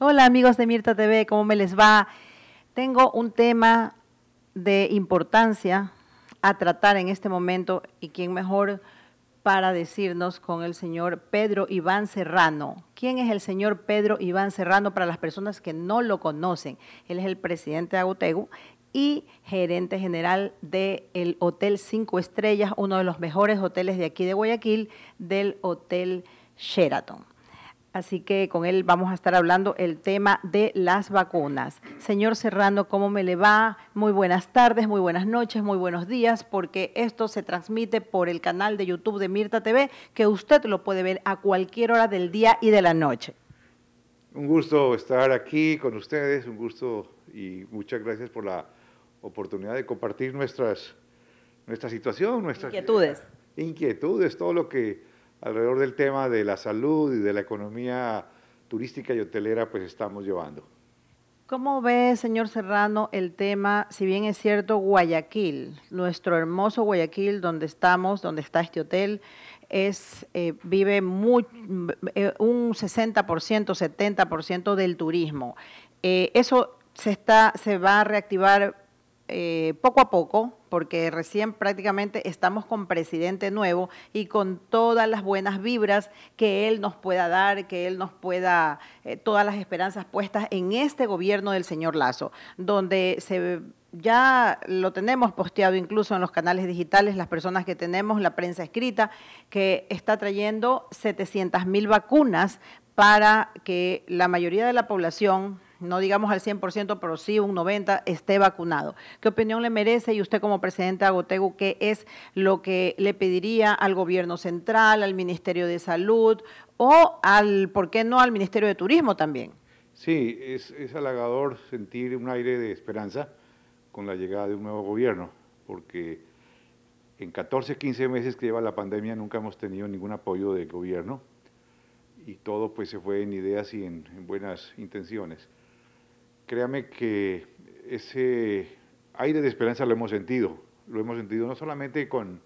Hola amigos de Mirta TV, ¿cómo me les va? Tengo un tema de importancia a tratar en este momento y quién mejor para decirnos con el señor Pedro Iván Serrano. ¿Quién es el señor Pedro Iván Serrano para las personas que no lo conocen? Él es el presidente de Agutegu y gerente general del Hotel Cinco Estrellas, uno de los mejores hoteles de aquí de Guayaquil, del Hotel Sheraton. Así que con él vamos a estar hablando el tema de las vacunas. Señor Serrano, ¿cómo me le va? Muy buenas tardes, muy buenas noches, muy buenos días, porque esto se transmite por el canal de YouTube de Mirta TV, que usted lo puede ver a cualquier hora del día y de la noche. Un gusto estar aquí con ustedes, un gusto y muchas gracias por la oportunidad de compartir nuestras, nuestra situación, nuestras inquietudes. Inquietudes, todo lo que alrededor del tema de la salud y de la economía turística y hotelera pues estamos llevando. ¿Cómo ve, señor Serrano, el tema, si bien es cierto, Guayaquil, nuestro hermoso Guayaquil, donde estamos, donde está este hotel, es, eh, vive muy, eh, un 60%, 70% del turismo. Eh, eso se, está, se va a reactivar eh, poco a poco, porque recién prácticamente estamos con presidente nuevo y con todas las buenas vibras que él nos pueda dar, que él nos pueda, eh, todas las esperanzas puestas en este gobierno del señor Lazo, donde ya lo tenemos posteado incluso en los canales digitales, las personas que tenemos, la prensa escrita, que está trayendo 700 mil vacunas para que la mayoría de la población, no digamos al 100%, pero sí un 90% esté vacunado. ¿Qué opinión le merece y usted como presidente de Agotegu, qué es lo que le pediría al gobierno central, al Ministerio de Salud o al, ¿por qué no, al Ministerio de Turismo también? Sí, es, halagador sentir un aire de esperanza con la llegada de un nuevo gobierno, porque en 14, 15 meses que lleva la pandemia nunca hemos tenido ningún apoyo del gobierno y todo pues se fue en ideas y en buenas intenciones créame que ese aire de esperanza lo hemos sentido, lo hemos sentido no solamente con,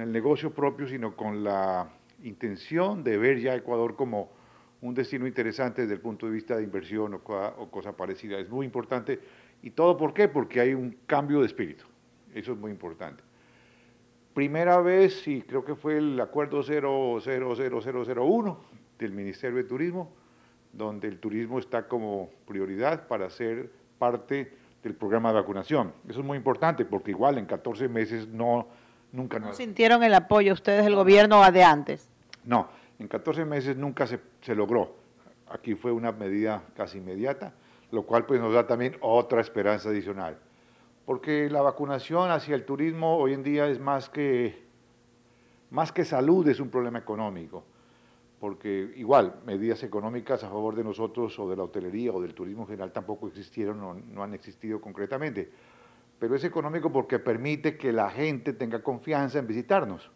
el negocio propio, sino con la intención de ver ya Ecuador como un destino interesante desde el punto de vista de inversión o, cosa, parecida. Es muy importante. ¿Y todo por qué? Porque hay un cambio de espíritu. Eso es muy importante. Primera vez, y creo que fue el acuerdo 000001 del Ministerio de Turismo, donde el turismo está como prioridad para ser parte del programa de vacunación. Eso es muy importante porque igual en 14 meses no nunca ¿No sintieron el apoyo ustedes del gobierno de antes? No, en 14 meses nunca se, se logró. Aquí fue una medida casi inmediata, lo cual pues nos da también otra esperanza adicional. Porque la vacunación hacia el turismo hoy en día es más que, más que salud, es un problema económico porque igual medidas económicas a favor de nosotros o de la hotelería o del turismo en general tampoco existieron, o no han existido concretamente. Pero es económico porque permite que la gente tenga confianza en visitarnos.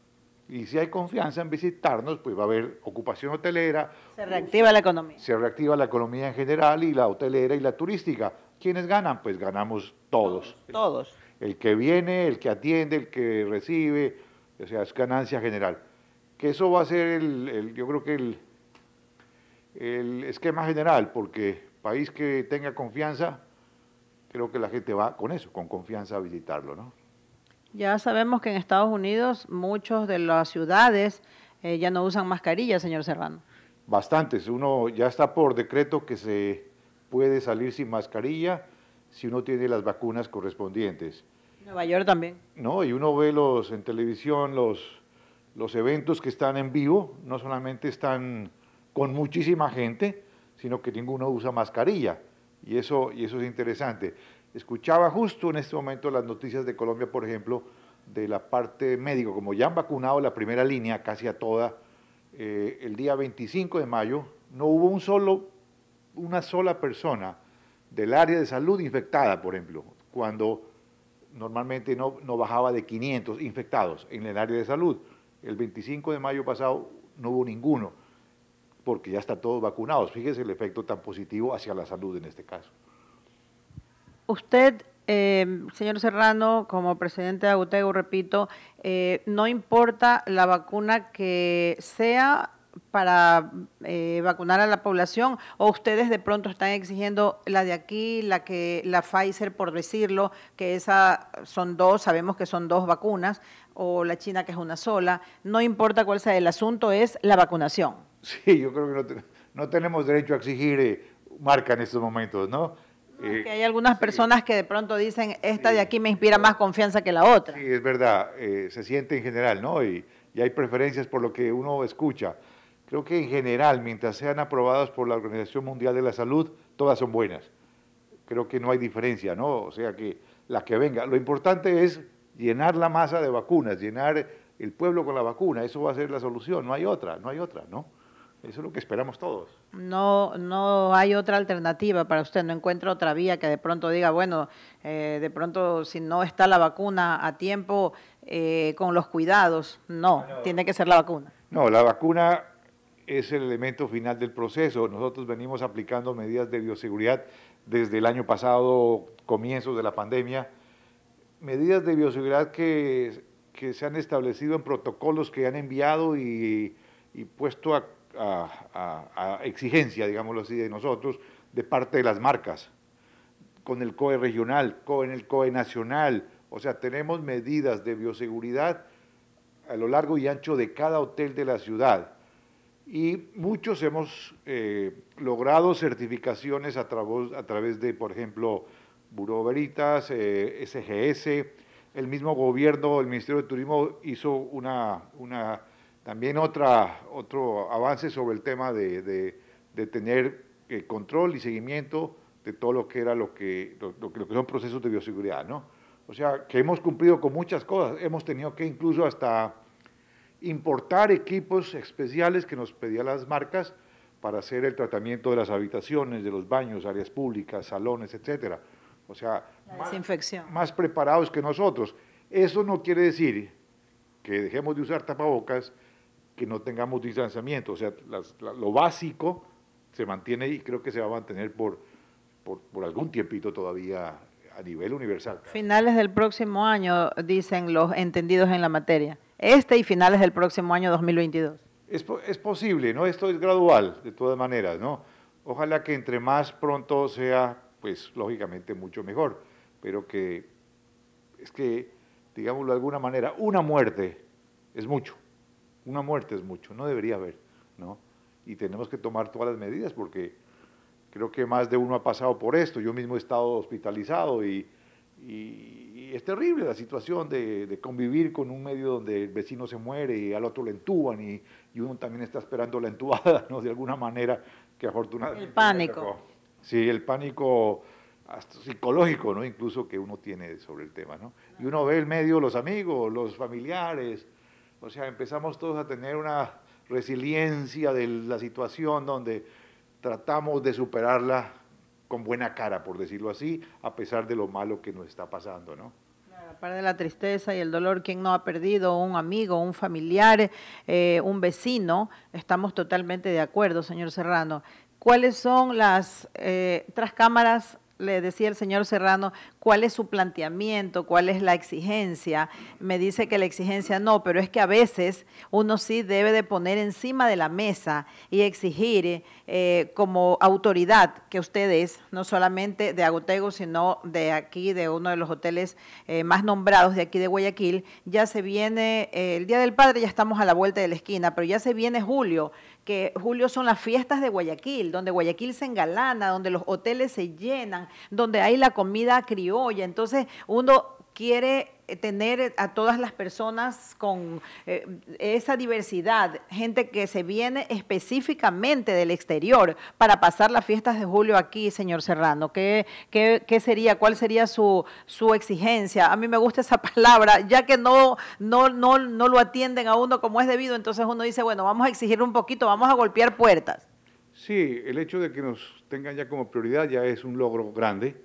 Y si hay confianza en visitarnos, pues va a haber ocupación hotelera. Se reactiva la economía. Se reactiva la economía en general y la hotelera y la turística. ¿Quiénes ganan? Pues ganamos Todos. todos. El que viene, el que atiende, el que recibe, o sea, es ganancia general que eso va a ser, el, yo creo que el, el esquema general, porque país que tenga confianza, creo que la gente va con eso, con confianza a visitarlo, ¿no? Ya sabemos que en Estados Unidos muchos de las ciudades eh, ya no usan mascarilla, señor Serrano. Bastantes. Uno ya está por decreto que se puede salir sin mascarilla si uno tiene las vacunas correspondientes. Nueva York también. No, y uno ve los en televisión los los eventos que están en vivo no solamente están con muchísima gente, sino que ninguno usa mascarilla. Y eso, y eso es interesante. Escuchaba justo en este momento las noticias de Colombia, por ejemplo, de la parte médica, como ya han vacunado la primera línea casi a toda, eh, el día 25 de mayo no hubo un solo, una sola persona del área de salud infectada, por ejemplo, cuando normalmente no, no bajaba de 500 infectados en el área de salud. El 25 de mayo pasado no hubo ninguno, porque ya está todos vacunados. Fíjese el efecto tan positivo hacia la salud en este caso. Usted eh, señor Serrano, como presidente de Agutego, repito, eh, no importa la vacuna que sea para eh, vacunar a la población o ustedes de pronto están exigiendo la de aquí, la que la Pfizer por decirlo, que esa son dos, sabemos que son dos vacunas, o la China que es una sola, no importa cuál sea el asunto, es la vacunación. Sí, yo creo que no, no tenemos derecho a exigir eh, marca en estos momentos, ¿no? Eh, hay algunas personas que de pronto dicen, esta de aquí me inspira más confianza que la otra. Sí, es verdad, eh, se siente en general, ¿no? Y, y, hay preferencias por lo que uno escucha. Creo que en general, mientras sean aprobadas por la Organización Mundial de la Salud, todas son buenas. Creo que no hay diferencia, ¿no? O sea que la que venga. Lo importante es llenar la masa de vacunas, llenar el pueblo con la vacuna, eso va a ser la solución, no hay otra, no hay otra, ¿no? Eso es lo que esperamos todos. No, no hay otra alternativa para usted, no encuentra otra vía que de pronto diga, bueno, eh, de pronto si no está la vacuna a tiempo, eh, con los cuidados, no, tiene que ser la vacuna. No, la vacuna es el elemento final del proceso. Nosotros venimos aplicando medidas de bioseguridad desde el año pasado, comienzos de la pandemia, medidas de bioseguridad que, se han establecido en protocolos que han enviado y, puesto a, exigencia, digámoslo así, de nosotros, de parte de las marcas, con el COE regional, con el COE nacional. O sea, tenemos medidas de bioseguridad a lo largo y ancho de cada hotel de la ciudad. Y muchos hemos eh, logrado certificaciones a, a través de, por ejemplo, Buró Veritas, SGS, eh, el mismo gobierno, el Ministerio de Turismo hizo una, una también otra, otro avance sobre el tema de, tener eh, control y seguimiento de todo lo que era lo que, que son procesos de bioseguridad, ¿no? O sea, que hemos cumplido con muchas cosas. Hemos tenido que incluso hasta importar equipos especiales que nos pedían las marcas para hacer el tratamiento de las habitaciones, de los baños, áreas públicas, salones, etcétera o sea, más, más, preparados que nosotros. Eso no quiere decir que dejemos de usar tapabocas, que no tengamos distanciamiento, o sea, lo básico se mantiene y creo que se va a mantener por, por, por algún tiempito todavía a nivel universal. Finales del próximo año, dicen los entendidos en la materia. Este y finales del próximo año 2022. Es, es, posible, ¿no? Esto es gradual, de todas maneras, ¿no? Ojalá que entre más pronto sea pues lógicamente mucho mejor. Pero que es que, digámoslo de alguna manera, una muerte es mucho. Una muerte es mucho, no debería haber, ¿no? Y tenemos que tomar todas las medidas porque creo que más de uno ha pasado por esto. Yo mismo he estado hospitalizado y, es terrible la situación de, convivir con un medio donde el vecino se muere y al otro le entuban y, y uno también está esperando la entubada, ¿no? De alguna manera que afortunadamente... El pánico. Sí, el pánico psicológico, ¿no? Incluso que uno tiene sobre el tema, ¿no? Y uno ve el medio, los amigos, los familiares, o sea, empezamos todos a tener una resiliencia de la situación donde tratamos de superarla con buena cara, por decirlo así, a pesar de lo malo que nos está pasando, ¿no? Aparte de la tristeza y el dolor, quien no ha perdido un amigo, un familiar, eh, un vecino, estamos totalmente de acuerdo, señor Serrano cuáles son las eh, cámaras, le decía el señor Serrano, cuál es su planteamiento, cuál es la exigencia. Me dice que la exigencia no, pero es que a veces uno sí debe de poner encima de la mesa y exigir eh, como autoridad que ustedes, no solamente de Agotego, sino de aquí, de uno de los hoteles eh, más nombrados de aquí de Guayaquil, ya se viene, eh, el Día del Padre ya estamos a la vuelta de la esquina, pero ya se viene julio, que julio son las fiestas de Guayaquil, donde Guayaquil se engalana, donde los hoteles se llenan, donde hay la comida criolla entonces uno quiere eh, tener eh, a todas las personas con eh, esa diversidad, gente que se viene específicamente del exterior para pasar las fiestas de julio aquí, señor Serrano. ¿Qué, sería? ¿Cuál sería su, su, exigencia? A mí me gusta esa palabra, ya que no, no, no, no lo atienden a uno como es debido, entonces uno dice, bueno, vamos a exigir un poquito, vamos a golpear puertas. Sí, el hecho de que nos tengan ya como prioridad ya es un logro grande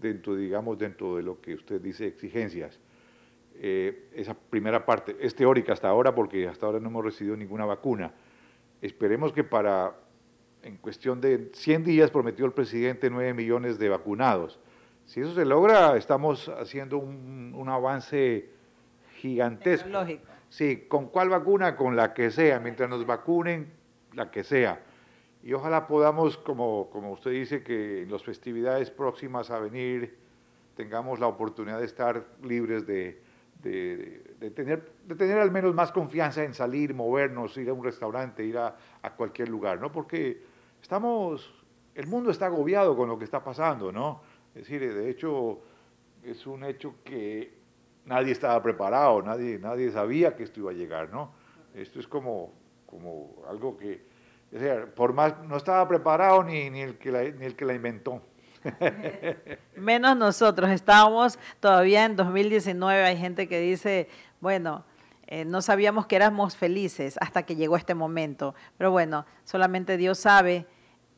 dentro, digamos, dentro de lo que usted dice exigencias. Eh, esa primera parte es teórica hasta ahora porque hasta ahora no hemos recibido ninguna vacuna. Esperemos que para, en cuestión de 100 días, prometió el presidente 9 millones de vacunados. Si eso se logra, estamos haciendo un, un avance gigantesco. Sí, ¿con cuál vacuna? Con la que sea. Mientras nos vacunen, la que sea y ojalá podamos, como, como usted dice, que en las festividades próximas a venir tengamos la oportunidad de estar libres de, de, tener, de tener al menos más confianza en salir, movernos, ir a un restaurante, ir a, a, cualquier lugar, ¿no? Porque estamos, el mundo está agobiado con lo que está pasando, ¿no? Es decir, de hecho, es un hecho que nadie estaba preparado, nadie, nadie sabía que esto iba a llegar, ¿no? Esto es como, como algo que por más, no estaba preparado ni, el, que la, ni el que la inventó. Menos nosotros, estábamos todavía en 2019, hay gente que dice, bueno, eh, no sabíamos que éramos felices hasta que llegó este momento, pero bueno, solamente Dios sabe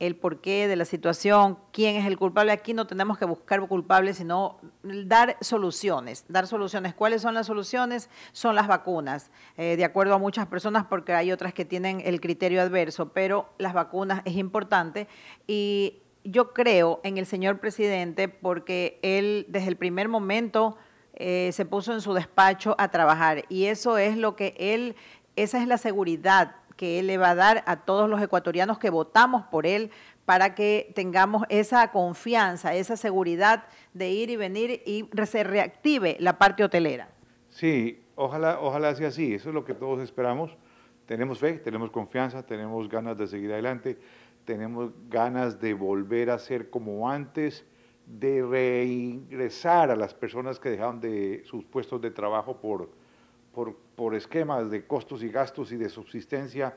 el porqué de la situación, quién es el culpable. Aquí no tenemos que buscar culpables, sino dar soluciones. Dar soluciones. ¿Cuáles son las soluciones? Son las vacunas, eh, de acuerdo a muchas personas, porque hay otras que tienen el criterio adverso, pero las vacunas es importante y yo creo en el señor presidente porque él desde el primer momento eh, se puso en su despacho a trabajar y eso es lo que él, esa es la seguridad que él le va a dar a todos los ecuatorianos que votamos por él para que tengamos esa confianza, esa seguridad de ir y venir y se reactive la parte hotelera. Sí, ojalá, ojalá sea así, eso es lo que todos esperamos. Tenemos fe, tenemos confianza, tenemos ganas de seguir adelante, tenemos ganas de volver a ser como antes, de reingresar a las personas que dejaron de sus puestos de trabajo por por, por esquemas de costos y gastos y de subsistencia,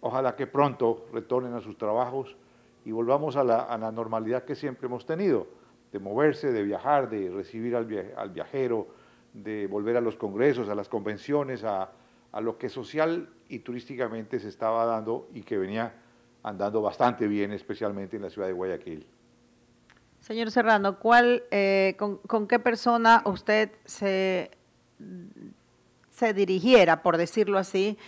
ojalá que pronto retornen a sus trabajos y volvamos a la, a la normalidad que siempre hemos tenido, de moverse, de viajar, de recibir al, viajero, de volver a los congresos, a las convenciones, a, a, lo que social y turísticamente se estaba dando y que venía andando bastante bien, especialmente en la ciudad de Guayaquil. Señor Serrano, ¿cuál, eh, con, qué persona usted se se dirigiera, por decirlo así,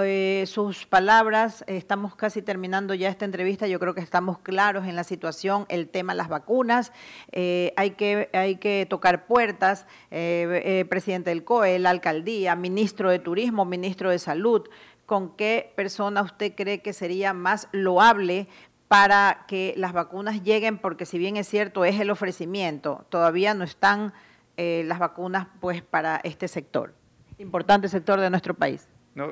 eh, sus palabras. Estamos casi terminando ya esta entrevista. Yo creo que estamos claros en la situación, el tema de las vacunas. Eh, hay, que, hay que tocar puertas. Eh, presidente del COE, la alcaldía, ministro de Turismo, ministro de Salud. ¿Con qué persona usted cree que sería más loable para que las vacunas lleguen? Porque si bien es cierto, es el ofrecimiento. Todavía no están las vacunas pues para este sector. Importante sector de nuestro país. No,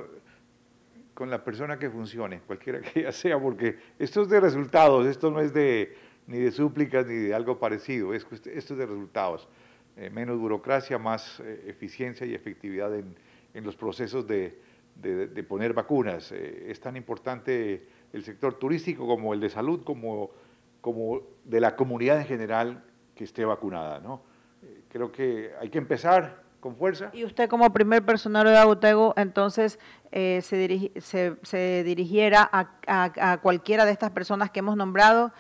con la persona que funcione, cualquiera que ella sea, porque esto es de resultados, esto no es de ni de súplicas ni de algo parecido, esto es de resultados. Eh, menos burocracia, más eh, eficiencia y efectividad en, en los procesos de, de, poner vacunas. Eh, es tan importante el sector turístico como el de salud, como, como de la comunidad en general que esté vacunada. ¿no? creo que hay que empezar, fuerza. Y usted como primer personal de Abutego entonces eh, se, se, dirigiera a, cualquiera de estas personas que hemos nombrado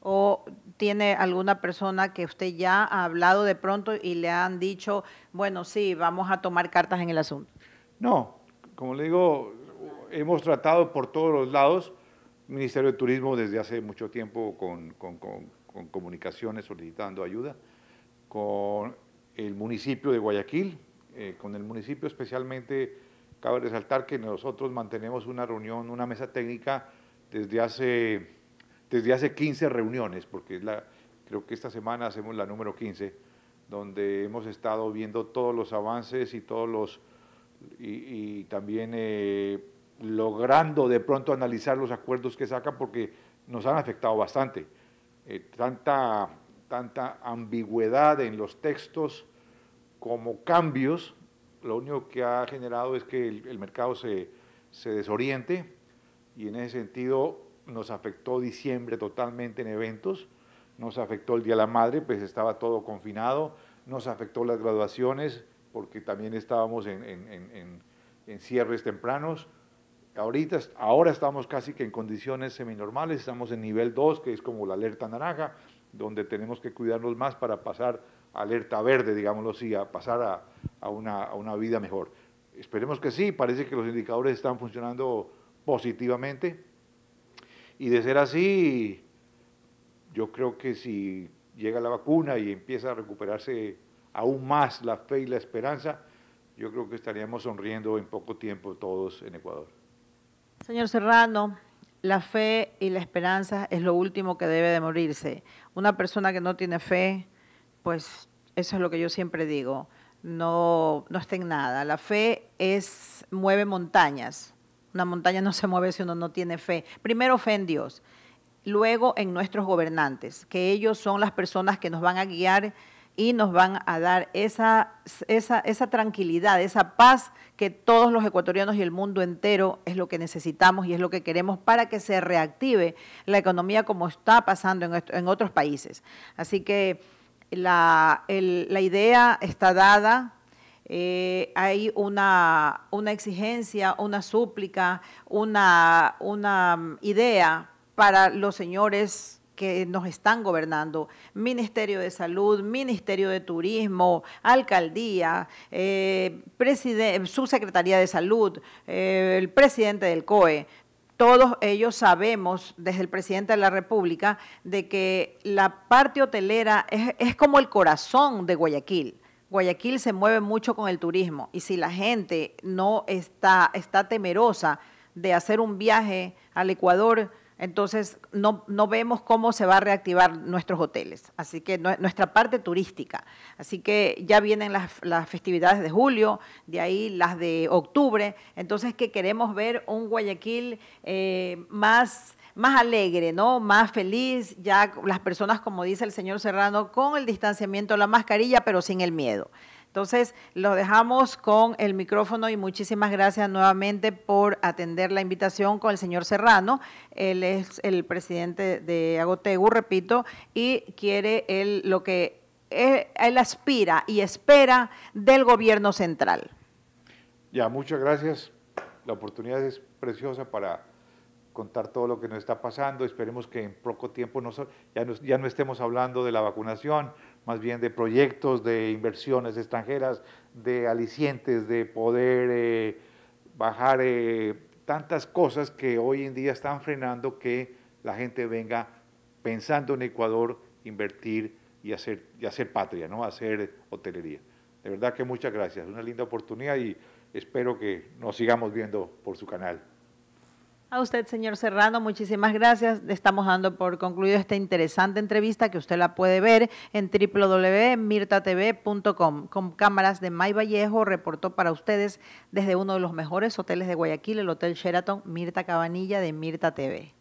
o tiene alguna persona que usted ya ha hablado de pronto y le han dicho, bueno, sí, vamos a tomar cartas en el asunto? No, como le digo, hemos tratado por todos los lados, Ministerio de Turismo desde hace mucho tiempo con, con comunicaciones solicitando ayuda, con el municipio de Guayaquil. Eh, con el municipio especialmente cabe resaltar que nosotros mantenemos una reunión, una mesa técnica desde hace, desde hace 15 reuniones, porque la, creo que esta semana hacemos la número 15, donde hemos estado viendo todos los avances y todos los y, también eh, logrando de pronto analizar los acuerdos que sacan porque nos han afectado bastante. Eh, tanta tanta ambigüedad en los textos como cambios, lo único que ha generado es que el, mercado se, se desoriente y en ese sentido nos afectó diciembre totalmente en eventos, nos afectó el Día de la Madre, pues estaba todo confinado, nos afectó las graduaciones porque también estábamos en, en cierres tempranos. Ahorita, ahora estamos casi que en condiciones seminormales, estamos en nivel 2, que es como la alerta naranja, donde tenemos que cuidarnos más para pasar alerta verde, digámoslo así, a pasar a, una, a una vida mejor. Esperemos que sí, parece que los indicadores están funcionando positivamente. Y de ser así, yo creo que si llega la vacuna y empieza a recuperarse aún más la fe y la esperanza, yo creo que estaríamos sonriendo en poco tiempo todos en Ecuador. Señor Serrano, la fe y la esperanza es lo último que debe de morirse. Una persona que no tiene fe, pues eso es lo que yo siempre digo, no, no está en nada. La fe es, mueve montañas. Una montaña no se mueve si uno no tiene fe. Primero fe en Dios, luego en nuestros gobernantes, que ellos son las personas que nos van a guiar y nos van a dar esa, esa, esa, tranquilidad, esa paz que todos los ecuatorianos y el mundo entero es lo que necesitamos y es lo que queremos para que se reactive la economía como está pasando en, otros países. Así que la, la idea está dada, eh, hay una, una, exigencia, una súplica, una, una idea para los señores que nos están gobernando, Ministerio de Salud, Ministerio de Turismo, Alcaldía, eh, Subsecretaría de Salud, eh, el presidente del COE. Todos ellos sabemos, desde el presidente de la República, de que la parte hotelera es, es como el corazón de Guayaquil. Guayaquil se mueve mucho con el turismo y si la gente no está, está temerosa de hacer un viaje al Ecuador, entonces, no, no, vemos cómo se va a reactivar nuestros hoteles, así que nuestra parte turística. Así que ya vienen las, las, festividades de julio, de ahí las de octubre. Entonces, que queremos ver un Guayaquil eh, más más alegre, ¿no? Más feliz, ya las personas, como dice el señor Serrano, con el distanciamiento, la mascarilla, pero sin el miedo. Entonces, lo dejamos con el micrófono y muchísimas gracias nuevamente por atender la invitación con el señor Serrano. Él es el presidente de Agotegu, repito, y quiere él lo que eh, él, aspira y espera del gobierno central. Ya, muchas gracias. La oportunidad es preciosa para contar todo lo que nos está pasando. Esperemos que en poco tiempo ya no estemos hablando de la vacunación, más bien de proyectos de inversiones extranjeras, de alicientes, de poder eh, bajar eh, tantas cosas que hoy en día están frenando que la gente venga pensando en Ecuador, invertir y hacer, y hacer patria, ¿no? hacer hotelería. De verdad que muchas gracias, una linda oportunidad y espero que nos sigamos viendo por su canal. A usted, señor Serrano, muchísimas gracias. Estamos dando por concluido esta interesante entrevista que usted la puede ver en www.mirtatv.com. Con cámaras de May Vallejo, reportó para ustedes desde uno de los mejores hoteles de Guayaquil, el Hotel Sheraton Mirta Cabanilla de Mirta TV.